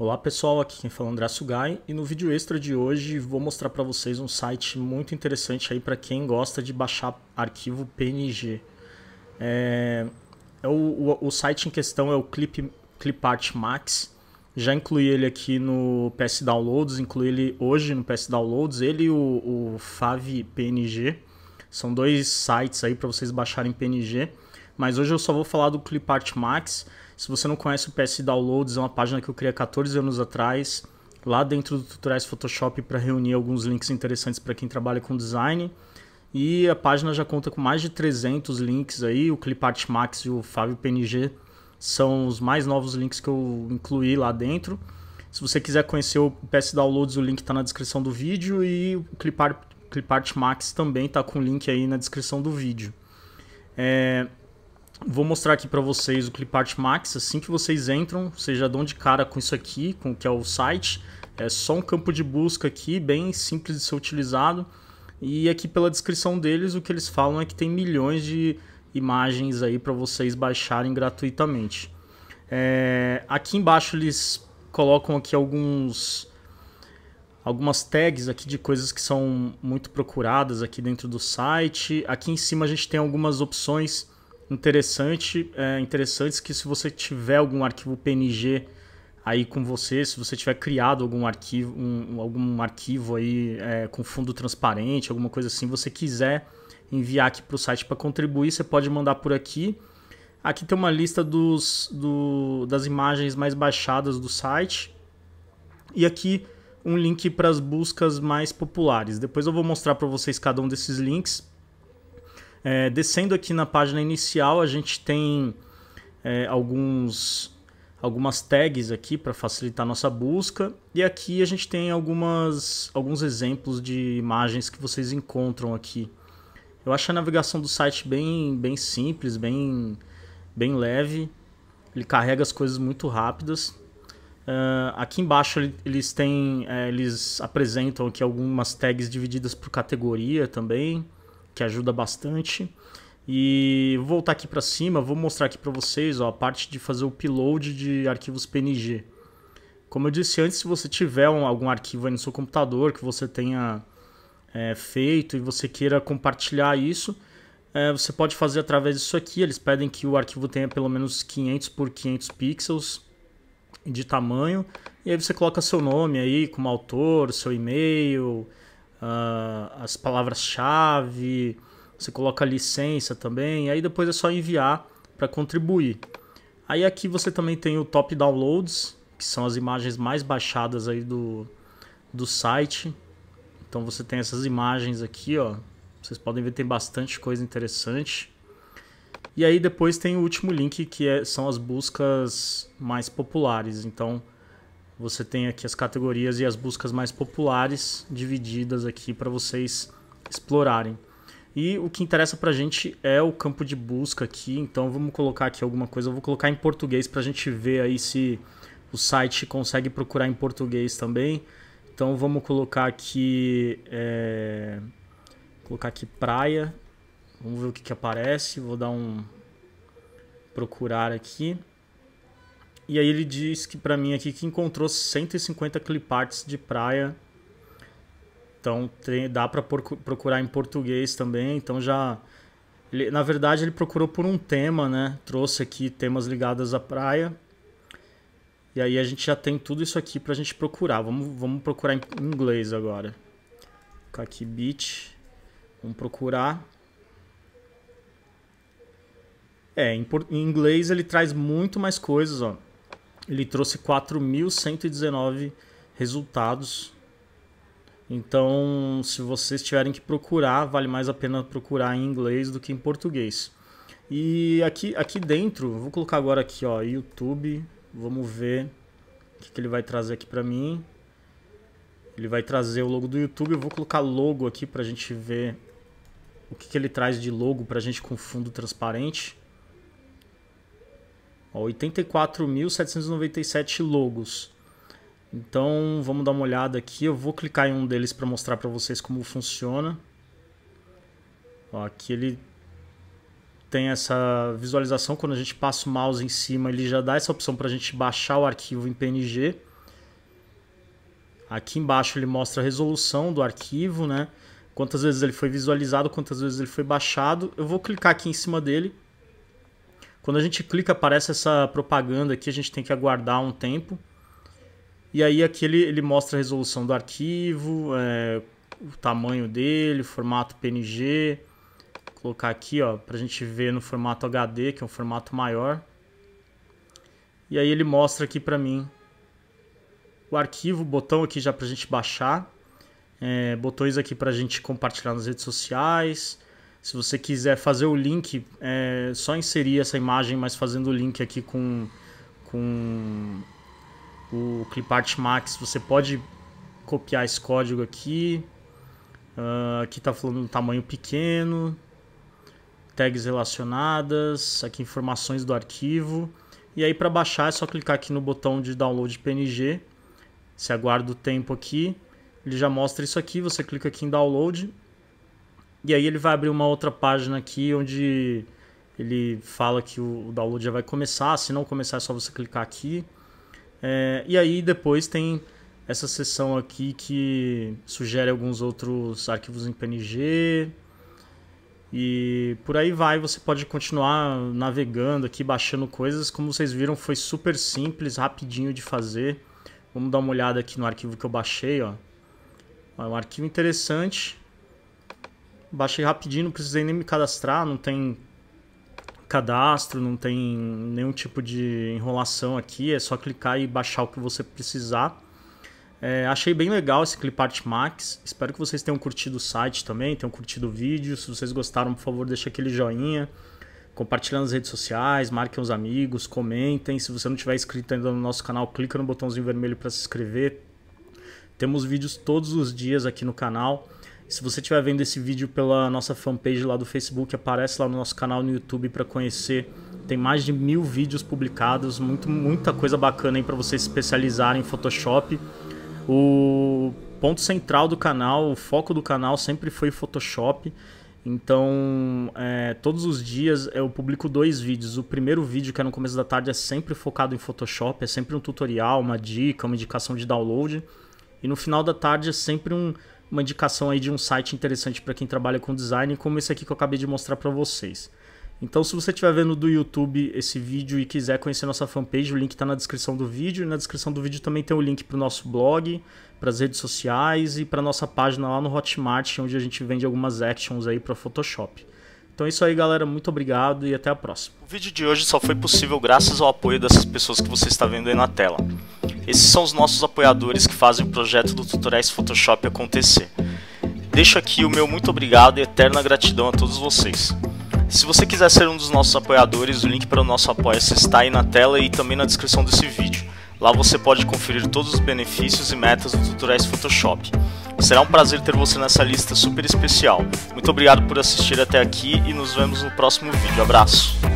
Olá pessoal, aqui quem fala é o André Sugai e no vídeo extra de hoje vou mostrar para vocês um site muito interessante aí para quem gosta de baixar arquivo PNG. É, é o, o, o, site em questão é o Clip, Clipart Max, já incluí ele aqui no PS Downloads, incluí ele hoje no PS Downloads, ele e o, o PNG, são dois sites aí para vocês baixarem PNG mas hoje eu só vou falar do Clipart Max. Se você não conhece o PS Downloads, é uma página que eu criei 14 anos atrás, lá dentro do tutoriais Photoshop para reunir alguns links interessantes para quem trabalha com design. E a página já conta com mais de 300 links aí, o Clipart Max e o Fábio PNG são os mais novos links que eu incluí lá dentro. Se você quiser conhecer o PS Downloads, o link está na descrição do vídeo e o Clipart, Clipart Max também está com o link aí na descrição do vídeo. É, Vou mostrar aqui para vocês o Clipart Max. Assim que vocês entram, vocês já dão de cara com isso aqui, com o que é o site. É só um campo de busca aqui, bem simples de ser utilizado. E aqui pela descrição deles, o que eles falam é que tem milhões de imagens aí para vocês baixarem gratuitamente. É, aqui embaixo eles colocam aqui alguns algumas tags aqui de coisas que são muito procuradas aqui dentro do site. Aqui em cima a gente tem algumas opções interessante, é, interessantes que se você tiver algum arquivo PNG aí com você, se você tiver criado algum arquivo, um, algum arquivo aí é, com fundo transparente, alguma coisa assim, você quiser enviar aqui para o site para contribuir, você pode mandar por aqui. Aqui tem uma lista dos, do, das imagens mais baixadas do site. E aqui um link para as buscas mais populares. Depois eu vou mostrar para vocês cada um desses links é, descendo aqui na página inicial, a gente tem é, alguns, algumas tags aqui para facilitar a nossa busca. E aqui a gente tem algumas, alguns exemplos de imagens que vocês encontram aqui. Eu acho a navegação do site bem, bem simples, bem, bem leve. Ele carrega as coisas muito rápidas. Uh, aqui embaixo eles têm, é, eles apresentam aqui algumas tags divididas por categoria também que ajuda bastante. E vou voltar aqui para cima, vou mostrar aqui para vocês ó, a parte de fazer o upload de arquivos PNG. Como eu disse antes, se você tiver um, algum arquivo aí no seu computador que você tenha é, feito e você queira compartilhar isso, é, você pode fazer através disso aqui. Eles pedem que o arquivo tenha pelo menos 500 por 500 pixels de tamanho. E aí você coloca seu nome aí, como autor, seu e-mail, uh, as palavras-chave, você coloca licença também, aí depois é só enviar para contribuir. Aí aqui você também tem o top downloads, que são as imagens mais baixadas aí do, do site. Então você tem essas imagens aqui, ó. Vocês podem ver tem bastante coisa interessante. E aí depois tem o último link que é, são as buscas mais populares. Então você tem aqui as categorias e as buscas mais populares divididas aqui para vocês explorarem. E o que interessa para a gente é o campo de busca aqui, então vamos colocar aqui alguma coisa. Eu vou colocar em português para a gente ver aí se o site consegue procurar em português também. Então vamos colocar aqui, é... colocar aqui praia. Vamos ver o que, que aparece. Vou dar um procurar aqui. E aí ele diz que para mim aqui que encontrou 150 cliparts de praia. Então tem, dá para procurar em português também. Então já ele, na verdade ele procurou por um tema, né? Trouxe aqui temas ligados à praia. E aí a gente já tem tudo isso aqui pra gente procurar. Vamos, vamos procurar em inglês agora. Kaki Beach. Vamos procurar. É, em, em inglês ele traz muito mais coisas, ó ele trouxe 4.119 resultados. Então, se vocês tiverem que procurar, vale mais a pena procurar em inglês do que em português. E aqui, aqui dentro, vou colocar agora aqui, ó, YouTube. Vamos ver o que, que ele vai trazer aqui para mim. Ele vai trazer o logo do YouTube. Eu vou colocar logo aqui para a gente ver o que, que ele traz de logo para a gente com fundo transparente. 84.797 logos. Então vamos dar uma olhada aqui. Eu vou clicar em um deles para mostrar para vocês como funciona. Ó, aqui ele tem essa visualização. Quando a gente passa o mouse em cima, ele já dá essa opção para a gente baixar o arquivo em PNG. Aqui embaixo ele mostra a resolução do arquivo, né? Quantas vezes ele foi visualizado, quantas vezes ele foi baixado. Eu vou clicar aqui em cima dele quando a gente clica, aparece essa propaganda aqui, a gente tem que aguardar um tempo. E aí aqui ele, ele mostra a resolução do arquivo, é, o tamanho dele, formato PNG. Vou colocar aqui, ó, a gente ver no formato HD, que é um formato maior. E aí ele mostra aqui para mim o arquivo, o botão aqui já para a gente baixar, é, botões aqui para a gente compartilhar nas redes sociais, se você quiser fazer o link, é só inserir essa imagem, mas fazendo o link aqui com, com o Clipart Max, você pode copiar esse código aqui. Uh, aqui está falando do tamanho pequeno, tags relacionadas, aqui informações do arquivo. E aí para baixar é só clicar aqui no botão de download PNG. Você aguarda o tempo aqui, ele já mostra isso aqui, você clica aqui em download e aí ele vai abrir uma outra página aqui onde ele fala que o download já vai começar. Se não começar, é só você clicar aqui. É, e aí depois tem essa seção aqui que sugere alguns outros arquivos em PNG. E por aí vai, você pode continuar navegando aqui, baixando coisas. Como vocês viram, foi super simples, rapidinho de fazer. Vamos dar uma olhada aqui no arquivo que eu baixei, ó. É um arquivo interessante. Baixei rapidinho, não precisei nem me cadastrar, não tem cadastro, não tem nenhum tipo de enrolação aqui, é só clicar e baixar o que você precisar. É, achei bem legal esse Clipart Max, espero que vocês tenham curtido o site também, tenham curtido o vídeo, se vocês gostaram, por favor, deixa aquele joinha, compartilhando nas redes sociais, marquem os amigos, comentem, se você não tiver inscrito ainda no nosso canal, clica no botãozinho vermelho para se inscrever. Temos vídeos todos os dias aqui no canal, se você estiver vendo esse vídeo pela nossa fanpage lá do Facebook, aparece lá no nosso canal no YouTube para conhecer. Tem mais de mil vídeos publicados, muito, muita coisa bacana aí para você se especializar em Photoshop. O ponto central do canal, o foco do canal sempre foi Photoshop. Então, é, todos os dias eu publico dois vídeos. O primeiro vídeo, que é no começo da tarde, é sempre focado em Photoshop, é sempre um tutorial, uma dica, uma indicação de download. E no final da tarde é sempre um uma indicação aí de um site interessante para quem trabalha com design, como esse aqui que eu acabei de mostrar para vocês. Então, se você estiver vendo do YouTube esse vídeo e quiser conhecer nossa fanpage, o link está na descrição do vídeo. E na descrição do vídeo também tem o link para o nosso blog, para as redes sociais e para nossa página lá no Hotmart, onde a gente vende algumas actions aí para Photoshop. Então é isso aí, galera. Muito obrigado e até a próxima. O vídeo de hoje só foi possível graças ao apoio dessas pessoas que você está vendo aí na tela. Esses são os nossos apoiadores que fazem o projeto do Tutoriais Photoshop acontecer. Deixo aqui o meu muito obrigado e eterna gratidão a todos vocês. Se você quiser ser um dos nossos apoiadores, o link para o nosso apoia-se está aí na tela e também na descrição desse vídeo. Lá você pode conferir todos os benefícios e metas do Tutoriais Photoshop. Será um prazer ter você nessa lista super especial. Muito obrigado por assistir até aqui e nos vemos no próximo vídeo. Abraço!